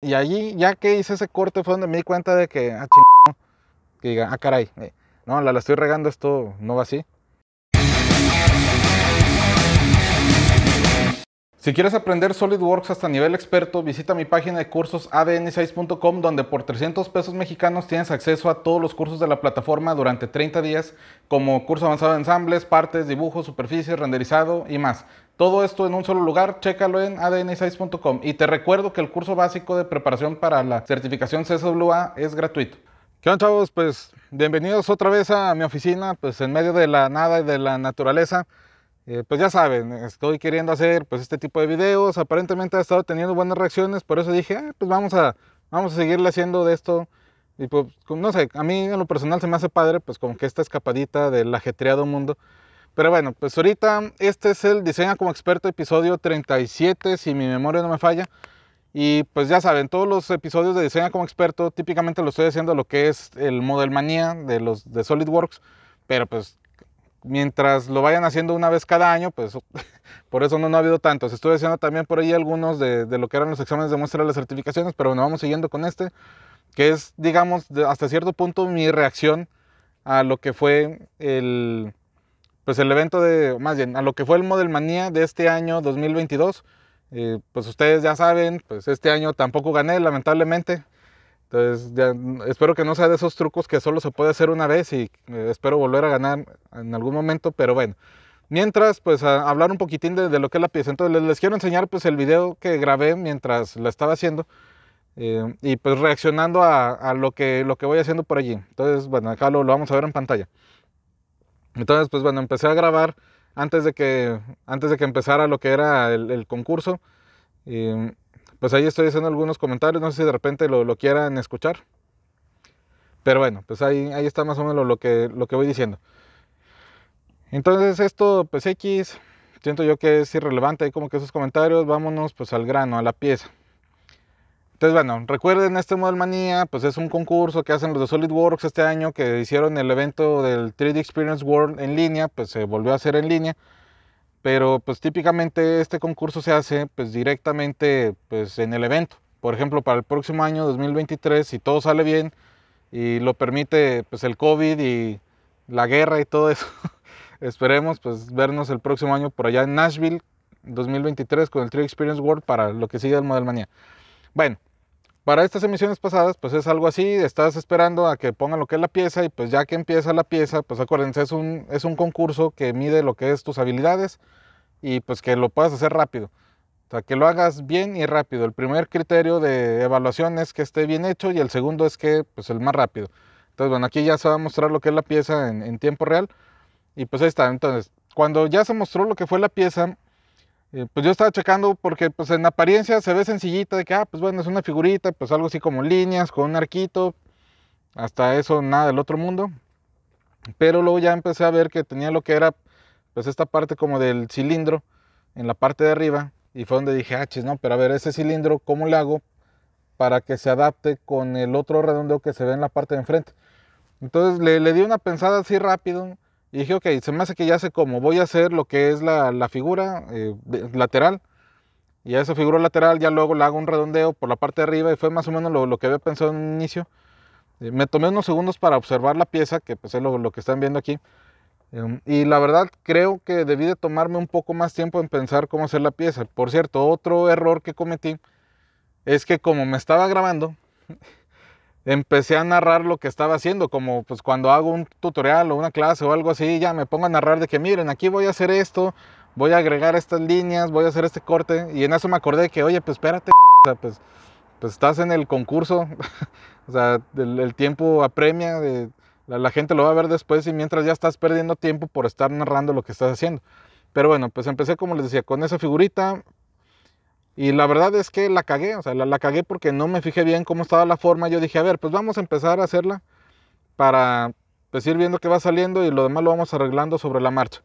Y allí, ya que hice ese corte, fue donde me di cuenta de que, ah, que diga, ah, caray, eh, no, la, estoy regando, esto no va así. Si quieres aprender SolidWorks hasta nivel experto, visita mi página de cursos adn6.com donde por 300 pesos mexicanos tienes acceso a todos los cursos de la plataforma durante 30 días, como curso avanzado de ensambles, partes, dibujos, superficies, renderizado y más. Todo esto en un solo lugar, chécalo en adn6.com. Y te recuerdo que el curso básico de preparación para la certificación CSWA es gratuito. ¿Qué onda chavos? Pues bienvenidos otra vez a mi oficina, pues en medio de la nada y de la naturaleza. Eh, pues ya saben, estoy queriendo hacer pues este tipo de videos, aparentemente ha estado teniendo buenas reacciones, por eso dije, ah, pues vamos a, vamos a seguirle haciendo de esto. Y pues, no sé, a mí en lo personal se me hace padre, pues como que esta escapadita del ajetreado mundo. Pero bueno, pues ahorita este es el Diseña como experto episodio 37, si mi memoria no me falla. Y pues ya saben, todos los episodios de Diseña como experto típicamente lo estoy haciendo lo que es el Model Manía de los de SolidWorks, pero pues mientras lo vayan haciendo una vez cada año, pues por eso no, ha habido tantos. Estuve haciendo también por ahí algunos de, lo que eran los exámenes de muestra de las certificaciones, pero bueno, vamos siguiendo con este, que es, digamos, hasta cierto punto mi reacción a lo que fue el, pues el evento de, más bien, a lo que fue el Model Manía de este año 2022. Eh, pues ustedes ya saben, pues este año tampoco gané, lamentablemente. Entonces, espero que no sea de esos trucos que solo se puede hacer una vez y eh, espero volver a ganar en algún momento, pero bueno. Mientras, pues a hablar un poquitín de, lo que es la pieza. Entonces, les, quiero enseñar pues el video que grabé mientras la estaba haciendo eh, y pues reaccionando a, lo, que, lo que voy haciendo por allí. Entonces, bueno, acá lo vamos a ver en pantalla. Entonces, pues bueno, empecé a grabar antes de que, antes de que empezara lo que era el, concurso. pues ahí estoy haciendo algunos comentarios, no sé si de repente lo, quieran escuchar. Pero bueno, pues ahí, ahí está más o menos lo, que, lo que voy diciendo. Entonces esto, pues X, siento yo que es irrelevante, como que esos comentarios, vámonos pues al grano, a la pieza. Entonces, bueno, recuerden, este Model Manía, pues es un concurso que hacen los de SolidWorks este año, que hicieron el evento del 3D Experience World en línea, pues se volvió a hacer en línea. Pero pues típicamente este concurso se hace pues directamente pues en el evento. Por ejemplo, para el próximo año 2023, si todo sale bien y lo permite pues el COVID y la guerra y todo eso, esperemos pues vernos el próximo año por allá en Nashville 2023 con el 3D Experience World para lo que sigue el Model Manía. Bueno, para estas emisiones pasadas, pues es algo así, estás esperando a que pongan lo que es la pieza y pues ya que empieza la pieza, pues acuérdense, es un, es un concurso que mide lo que es tus habilidades y pues que lo puedas hacer rápido. O sea, que lo hagas bien y rápido. El primer criterio de evaluación es que esté bien hecho y el segundo es que, pues, el más rápido. Entonces, bueno, aquí ya se va a mostrar lo que es la pieza en, en tiempo real. Y pues ahí está. Entonces, cuando ya se mostró lo que fue la pieza, eh, pues yo estaba checando porque pues en apariencia se ve sencillita de que, ah, pues bueno, es una figurita, pues algo así como líneas, con un arquito, hasta eso nada del otro mundo. Pero luego ya empecé a ver que tenía lo que era pues esta parte como del cilindro en la parte de arriba y fue donde dije, ah, chis, no, pero a ver, ese cilindro, ¿cómo le hago para que se adapte con el otro redondeo que se ve en la parte de enfrente? Entonces le, le di una pensada así rápido y dije, ok, se me hace que ya sé cómo. Voy a hacer lo que es la, la figura eh, lateral. Y a esa figura lateral ya luego le hago un redondeo por la parte de arriba. Y fue más o menos lo, lo que había pensado en un inicio. Eh, me tomé unos segundos para observar la pieza, que pues es lo, que están viendo aquí. Em, y la verdad creo que debí de tomarme un poco más tiempo en pensar cómo hacer la pieza. Por cierto, otro error que cometí es que como me estaba grabando... empecé a narrar lo que estaba haciendo, como pues cuando hago un tutorial o una clase o algo así, ya me pongo a narrar de que miren, aquí voy a hacer esto, voy a agregar estas líneas, voy a hacer este corte, y en eso me acordé que, oye, pues espérate, pues, pues estás en el concurso, o sea, el, tiempo apremia, eh, la, la, gente lo va a ver después y mientras ya estás perdiendo tiempo por estar narrando lo que estás haciendo. Pero bueno, pues empecé como les decía, con esa figurita, y la verdad es que la cagué, o sea, la, la, cagué porque no me fijé bien cómo estaba la forma. Yo dije, a ver, pues vamos a empezar a hacerla para pues, ir viendo qué va saliendo y lo demás lo vamos arreglando sobre la marcha.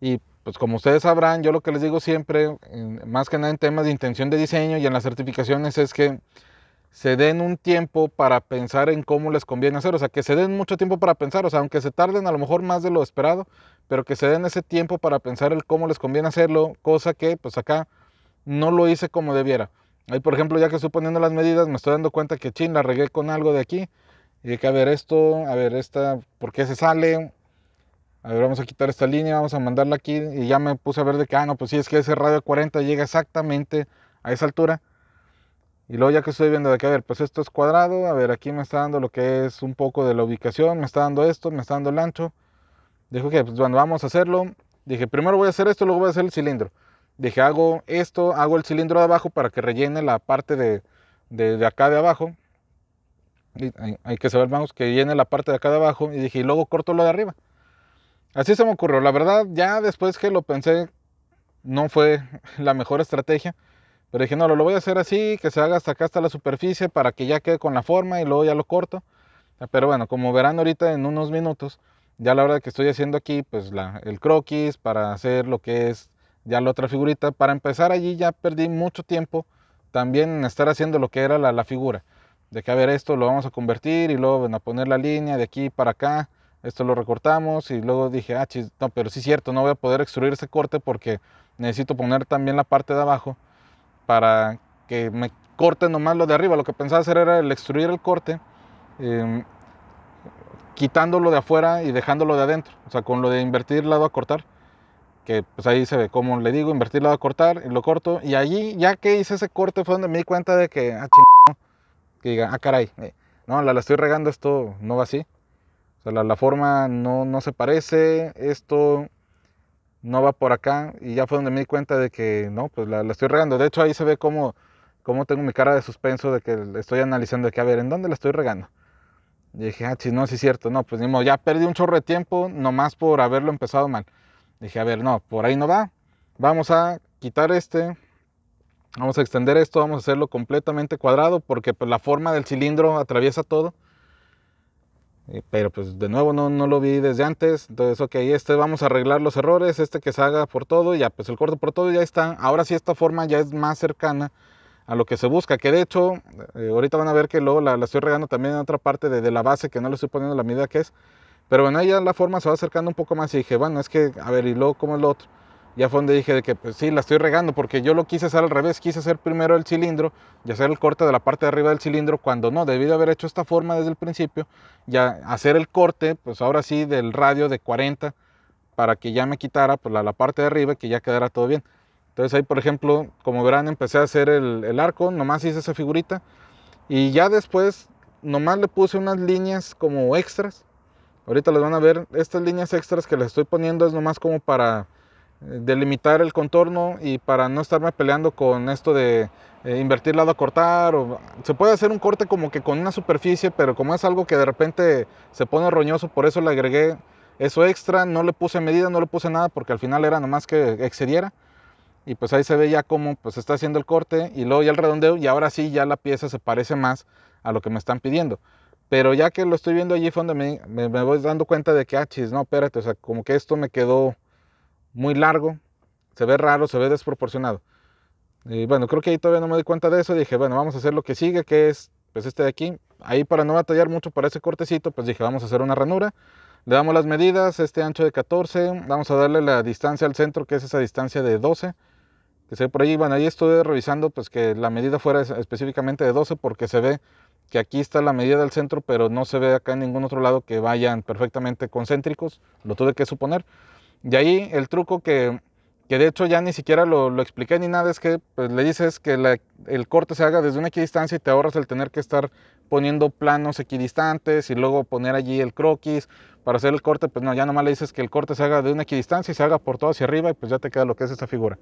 Y pues como ustedes sabrán, yo lo que les digo siempre, más que nada en temas de intención de diseño y en las certificaciones, es que se den un tiempo para pensar en cómo les conviene hacer, o sea, que se den mucho tiempo para pensar, o sea, aunque se tarden a lo mejor más de lo esperado, pero que se den ese tiempo para pensar el cómo les conviene hacerlo, cosa que pues acá no lo hice como debiera. Ahí, por ejemplo, ya que estoy poniendo las medidas, me estoy dando cuenta que, chin, la regué con algo de aquí. Y que, a ver, esto, a ver, esta, ¿por qué se sale? A ver, vamos a quitar esta línea, vamos a mandarla aquí. Y ya me puse a ver de que, ah, no, pues sí, es que ese radio 40 llega exactamente a esa altura. Y luego ya que estoy viendo de que, a ver, pues esto es cuadrado, a ver, aquí me está dando lo que es un poco de la ubicación, me está dando esto, me está dando el ancho. Dijo que, pues bueno, vamos a hacerlo. Dije, primero voy a hacer esto, luego voy a hacer el cilindro dije, hago esto, hago el cilindro de abajo para que rellene la parte de, de, acá de abajo. Y hay, que saber, vamos, que llene la parte de acá de abajo. Y dije, y luego corto lo de arriba. Así se me ocurrió. La verdad, ya después que lo pensé, no fue la mejor estrategia. Pero dije, no, lo, lo voy a hacer así, que se haga hasta acá, hasta la superficie, para que ya quede con la forma y luego ya lo corto. Ah, pero bueno, como verán ahorita en unos minutos, ya la verdad que estoy haciendo aquí, pues el croquis para hacer lo que es ya la otra figurita. Para empezar allí ya perdí mucho tiempo también en estar haciendo lo que era la, figura. De que, a ver, esto lo vamos a convertir y luego van a poner la línea de aquí para acá. Esto lo recortamos y luego dije, ah, chis, no, pero sí es cierto, no voy a poder extruir ese corte porque necesito poner también la parte de abajo para que me corte nomás lo de arriba. Lo que pensaba hacer era el extruir el corte, em, quitándolo de afuera y dejándolo de adentro. O sea, con lo de invertir lado a cortar que pues ahí se ve como le digo, invertirlo a cortar, y lo corto, y allí, ya que hice ese corte, fue donde me di cuenta de que, ah, que diga, ah, caray, eh, no, la, la estoy regando, esto no va así, o sea, la, la forma no, no, se parece, esto no va por acá, y ya fue donde me di cuenta de que, no, pues la, la estoy regando, de hecho ahí se ve cómo, cómo tengo mi cara de suspenso, de que estoy analizando, de que, a ver, ¿en dónde la estoy regando? Y dije, ah, chis, no, sí es cierto, no, pues ni modo, ya perdí un chorro de tiempo nomás por haberlo empezado mal. Dije, a ver, no, por ahí no va. Vamos a quitar este, vamos a extender esto, vamos a hacerlo completamente cuadrado porque pues, la forma del cilindro atraviesa todo. Eh, pero pues de nuevo no, no lo vi desde antes. Entonces, ok, este vamos a arreglar los errores, este que se haga por todo, ya pues el corto por todo ya está. Ahora sí esta forma ya es más cercana a lo que se busca, que de hecho eh, ahorita van a ver que luego la, la estoy regando también en otra parte de, de la base que no le estoy poniendo la medida que es. Pero bueno, ahí ya la forma se va acercando un poco más y dije, bueno, es que, a ver, y luego, ¿cómo es lo otro? Ya fue donde dije que pues, sí, la estoy regando porque yo lo quise hacer al revés, quise hacer primero el cilindro y hacer el corte de la parte de arriba del cilindro cuando no, debí de haber hecho esta forma desde el principio, ya hacer el corte, pues ahora sí, del radio de 40 para que ya me quitara pues, la, parte de arriba y que ya quedara todo bien. Entonces ahí, por ejemplo, como verán, empecé a hacer el arco, nomás hice esa figurita y ya después nomás le puse unas líneas como extras Ahorita les van a ver estas líneas extras que les estoy poniendo es nomás como para eh, delimitar el contorno y para no estarme peleando con esto de eh, invertir lado a cortar. O, se puede hacer un corte como que con una superficie, pero como es algo que de repente se pone roñoso, por eso le agregué eso extra. No le puse medida, no le puse nada porque al final era nomás que excediera. Y pues ahí se ve ya cómo pues está haciendo el corte y luego ya el redondeo y ahora sí ya la pieza se parece más a lo que me están pidiendo. Pero ya que lo estoy viendo allí fue me, voy dando cuenta de que, ah, chis, no, espérate, o sea, como que esto me quedó muy largo, se ve raro, se ve desproporcionado. Y bueno, creo que ahí todavía no me di cuenta de eso, dije, bueno, vamos a hacer lo que sigue, que es, pues este de aquí. Ahí para no batallar mucho para ese cortecito, pues dije, vamos a hacer una ranura. Le damos las medidas, este ancho de 14, vamos a darle la distancia al centro, que es esa distancia de 12 que se ve por ahí. Bueno, ahí estuve revisando pues que la medida fuera específicamente de 12 porque se ve que aquí está la medida del centro, pero no se ve acá en ningún otro lado que vayan perfectamente concéntricos, lo tuve que suponer. Y ahí el truco que, que de hecho ya ni siquiera lo, expliqué ni nada, es que pues, le dices que el corte se haga desde una equidistancia y te ahorras el tener que estar poniendo planos equidistantes y luego poner allí el croquis para hacer el corte, pues no, ya nomás le dices que el corte se haga de una equidistancia y se haga por todo hacia arriba y pues ya te queda lo que es esta figura.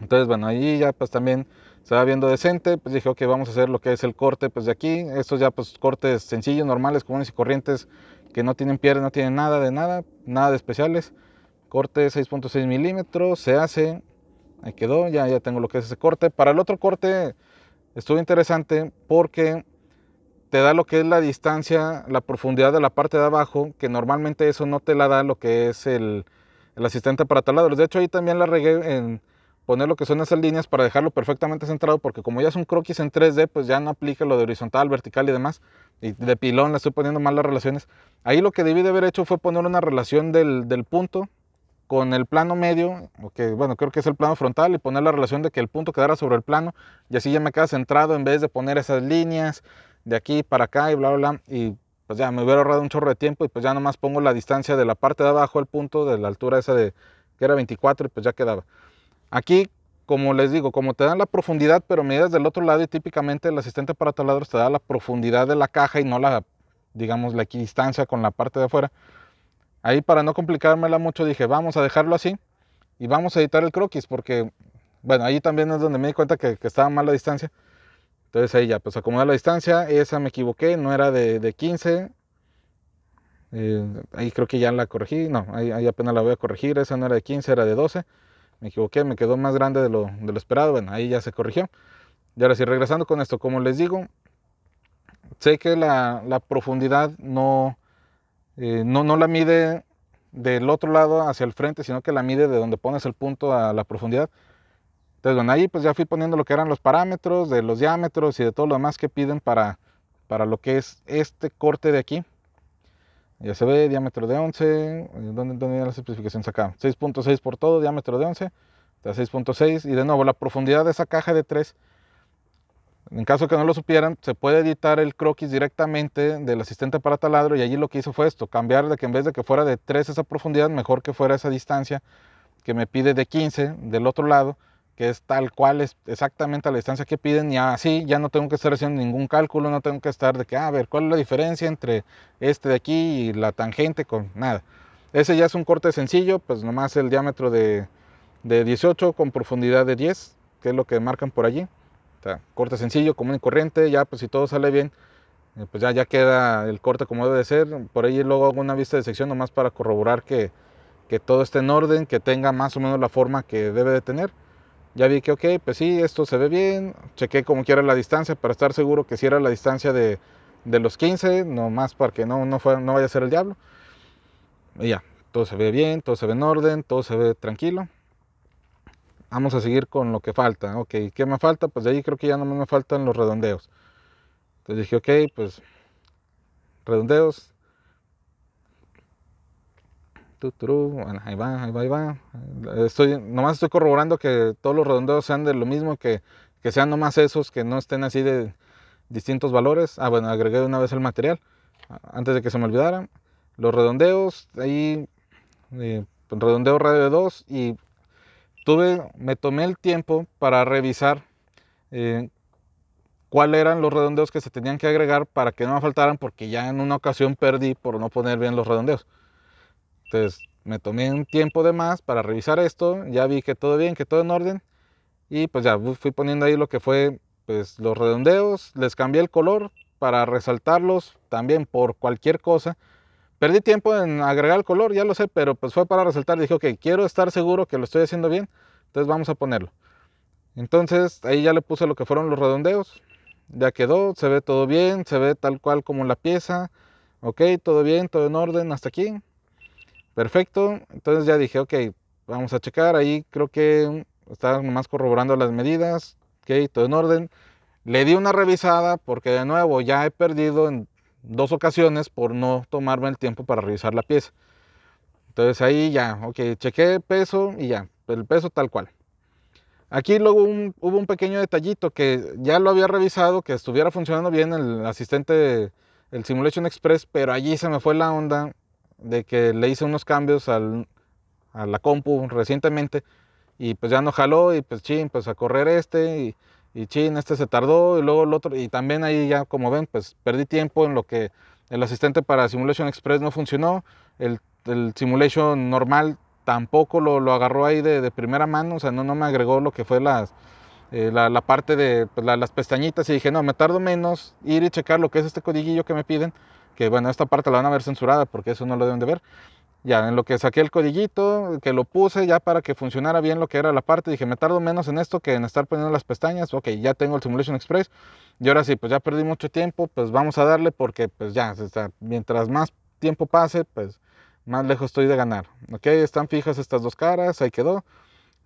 Entonces, bueno, ahí ya pues también se va viendo decente, pues dije, ok, vamos a hacer lo que es el corte, pues de aquí, estos ya pues cortes sencillos, normales, comunes y corrientes, que no tienen piernas, no tienen nada de nada, nada de especiales, corte 6.6 milímetros, se hace, ahí quedó, ya, ya tengo lo que es ese corte. Para el otro corte estuvo interesante porque te da lo que es la distancia, la profundidad de la parte de abajo, que normalmente eso no te la da lo que es el, el asistente para taladros. De hecho, ahí también la regué en poner lo que son esas líneas para dejarlo perfectamente centrado, porque como ya es un croquis en 3D, pues ya no aplica lo de horizontal, vertical y demás. Y de pilón le estoy poniendo mal las relaciones. Ahí lo que debí de haber hecho fue poner una relación del, del punto con el plano medio, que bueno, creo que es el plano frontal, y poner la relación de que el punto quedara sobre el plano, y así ya me queda centrado en vez de poner esas líneas de aquí para acá y bla, bla, bla, y pues ya me hubiera ahorrado un chorro de tiempo y pues ya nomás pongo la distancia de la parte de abajo al punto de la altura esa de que era 24 y pues ya quedaba. Aquí, como les digo, como te dan la profundidad, pero medidas del otro lado y típicamente el asistente para taladros te da la profundidad de la caja y no la, digamos, la equidistancia con la parte de afuera. Ahí para no complicármela mucho dije, vamos a dejarlo así y vamos a editar el croquis porque, bueno, ahí también es donde me di cuenta que, estaba mal la distancia. Entonces ahí ya, pues acomodé la distancia, esa me equivoqué, no era de, 15. Eh, ahí creo que ya la corregí, no, ahí, apenas la voy a corregir, esa no era de 15, era de 12 me equivoqué, me quedó más grande de lo, esperado. Bueno, ahí ya se corrigió. Y ahora sí, regresando con esto, como les digo, sé que la, profundidad no, eh, no, no la mide del otro lado hacia el frente, sino que la mide de donde pones el punto a la profundidad. Entonces, bueno, ahí pues ya fui poniendo lo que eran los parámetros, de los diámetros y de todo lo demás que piden para, para lo que es este corte de aquí. Ya se ve, diámetro de 11. Eh, ¿Dónde, dónde viene la simplificación acá? 6.6 por todo, diámetro de 11. Está 6.6. Y de nuevo, la profundidad de esa caja de 3. En caso que no lo supieran, se puede editar el croquis directamente del asistente para taladro. Y allí lo que hizo fue esto: cambiar de que en vez de que fuera de 3 esa profundidad, mejor que fuera esa distancia que me pide de 15 del otro lado que es tal cual, es exactamente a la distancia que piden, y así ah, ya no tengo que estar haciendo ningún cálculo, no tengo que estar de que, ah, a ver, ¿cuál es la diferencia entre este de aquí y la tangente con nada? Ese ya es un corte sencillo, pues nomás el diámetro de, de 18 con profundidad de 10, que es lo que marcan por allí. corte sencillo, común y corriente, ya pues si todo sale bien, eh, pues ya, ya queda el corte como debe de ser. Por ahí luego hago una vista de sección nomás para corroborar que, que todo esté en orden, que tenga más o menos la forma que debe de tener. Ya vi que, ok, pues sí, esto se ve bien. Chequé como quiera la distancia para estar seguro que si sí era la distancia de, de los 15, nomás para que no, no, no vaya a ser el diablo. Y ya, todo se ve bien, todo se ve en orden, todo se ve tranquilo. Vamos a seguir con lo que falta. Ok, ¿qué me falta? Pues de ahí creo que ya no me faltan los redondeos. Entonces dije, ok, pues redondeos, ahí va, ahí va, ahí va. Estoy, nomás estoy corroborando que todos los redondeos sean de lo mismo, que, que sean nomás esos, que no estén así de distintos valores. Ah, bueno, agregué una vez el material, antes de que se me olvidara. Los redondeos, ahí, eh, redondeo radio 2 y tuve, me tomé el tiempo para revisar eh, cuáles eran los redondeos que se tenían que agregar para que no me faltaran, porque ya en una ocasión perdí por no poner bien los redondeos. Entonces me tomé un tiempo de más para revisar esto, ya vi que todo bien, que todo en orden, y pues ya fui poniendo ahí lo que fue pues los redondeos, les cambié el color para resaltarlos también por cualquier cosa. Perdí tiempo en agregar el color, ya lo sé, pero pues fue para resaltar, dije, ok, quiero estar seguro que lo estoy haciendo bien, entonces vamos a ponerlo. Entonces ahí ya le puse lo que fueron los redondeos, ya quedó, se ve todo bien, se ve tal cual como la pieza, ok, todo bien, todo en orden, hasta aquí, Perfecto, entonces ya dije, ok, vamos a checar, ahí creo que está más corroborando las medidas, ok, todo en orden. Le di una revisada porque de nuevo ya he perdido en dos ocasiones por no tomarme el tiempo para revisar la pieza. Entonces ahí ya, ok, chequé peso y ya, el peso tal cual. Aquí luego hubo un pequeño detallito que ya lo había revisado, que estuviera funcionando bien el asistente, el Simulation Express, pero allí se me fue la onda de que le hice unos cambios al, a la compu recientemente y pues ya no jaló y pues chin, pues a correr este y, y chin, este se tardó y luego el otro y también ahí ya como ven pues perdí tiempo en lo que el asistente para Simulation Express no funcionó, el, el Simulation normal tampoco lo, lo agarró ahí de, de, primera mano, o sea, no, no me agregó lo que fue las, eh, la, la, parte de pues, las pestañitas y dije, no, me tardo menos ir y checar lo que es este codiguillo que me piden que bueno, esta parte la van a ver censurada porque eso no lo deben de ver. Ya, en lo que saqué el codillito que lo puse ya para que funcionara bien lo que era la parte, dije, me tardo menos en esto que en estar poniendo las pestañas, ok, ya tengo el Simulation Express, y ahora sí, pues ya perdí mucho tiempo, pues vamos a darle porque pues ya, mientras más tiempo pase, pues más lejos estoy de ganar, ok, están fijas estas dos caras, ahí quedó,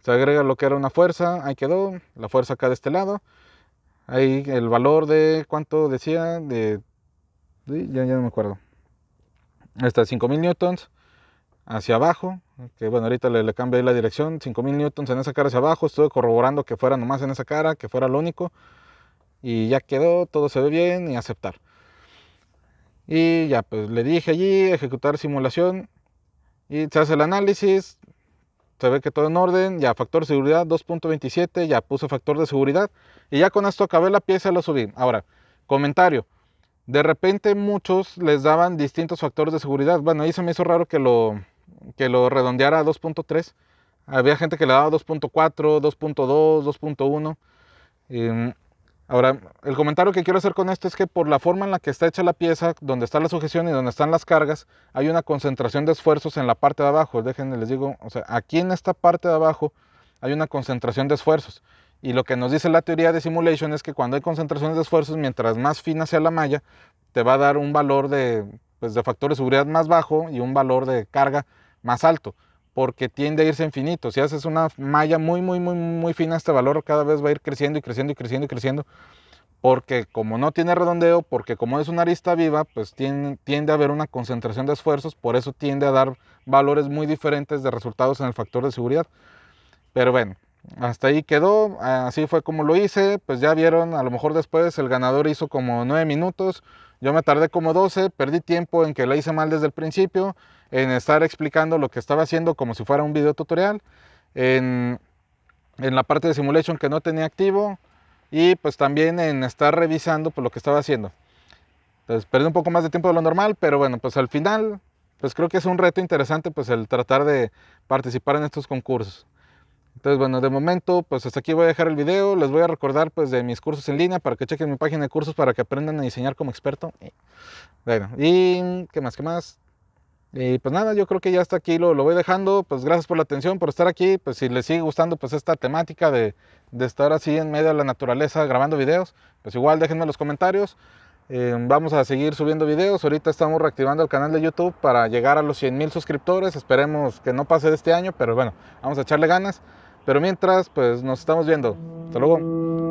se agrega lo que era una fuerza, ahí quedó, la fuerza acá de este lado, ahí el valor de, ¿cuánto decía? De ya, no me acuerdo, hasta 5000 newtons hacia abajo, que bueno, ahorita le, le cambié la dirección, 5000 newtons en esa cara hacia abajo, estuve corroborando que fuera nomás en esa cara, que fuera lo único, y ya quedó, todo se ve bien y aceptar. Y ya, pues le dije allí, ejecutar simulación, y se hace el análisis, se ve que todo en orden, ya factor de seguridad 2.27, ya puso factor de seguridad, y ya con esto acabé la pieza lo subí. Ahora, comentario, de repente muchos les daban distintos factores de seguridad. Bueno, ahí se me hizo raro que lo, que lo redondeara a 2.3. Había gente que le daba 2.4, 2.2, 2.1. ahora, el comentario que quiero hacer con esto es que por la forma en la que está hecha la pieza, donde está la sujeción y donde están las cargas, hay una concentración de esfuerzos en la parte de abajo. Déjenme les digo, o sea, aquí en esta parte de abajo hay una concentración de esfuerzos. Y lo que nos dice la teoría de simulation es que cuando hay concentraciones de esfuerzos, mientras más fina sea la malla, te va a dar un valor de, pues, de factor de seguridad más bajo y un valor de carga más alto, porque tiende a irse infinito. Si haces una malla muy, muy, muy, muy fina, este valor cada vez va a ir creciendo y creciendo y creciendo y creciendo, porque como no tiene redondeo, porque como es una arista viva, pues tiende a haber una concentración de esfuerzos, por eso tiende a dar valores muy diferentes de resultados en el factor de seguridad. Pero bueno, hasta ahí quedó, así fue como lo hice, pues ya vieron, a lo mejor después el ganador hizo como 9 minutos, yo me tardé como 12, perdí tiempo en que la hice mal desde el principio, en estar explicando lo que estaba haciendo como si fuera un video tutorial, en, la parte de simulation que no tenía activo y pues también en estar revisando pues, lo que estaba haciendo. Entonces perdí un poco más de tiempo de lo normal, pero bueno, pues al final, pues creo que es un reto interesante pues el tratar de participar en estos concursos. Entonces, bueno, de momento, pues hasta aquí voy a dejar el video. Les voy a recordar pues de mis cursos en línea para que chequen mi página de cursos para que aprendan a diseñar como experto. Eh, bueno, y qué más, qué más. Y pues nada, yo creo que ya hasta aquí lo, lo voy dejando. Pues gracias por la atención, por estar aquí. Pues si les sigue gustando pues esta temática de, de estar así en medio de la naturaleza grabando videos, pues igual déjenme los comentarios. Em, vamos a seguir subiendo videos. Ahorita estamos reactivando el canal de YouTube para llegar a los 100 mil suscriptores. Esperemos que no pase de este año, pero bueno, vamos a echarle ganas. Pero mientras, pues nos estamos viendo. Hasta luego.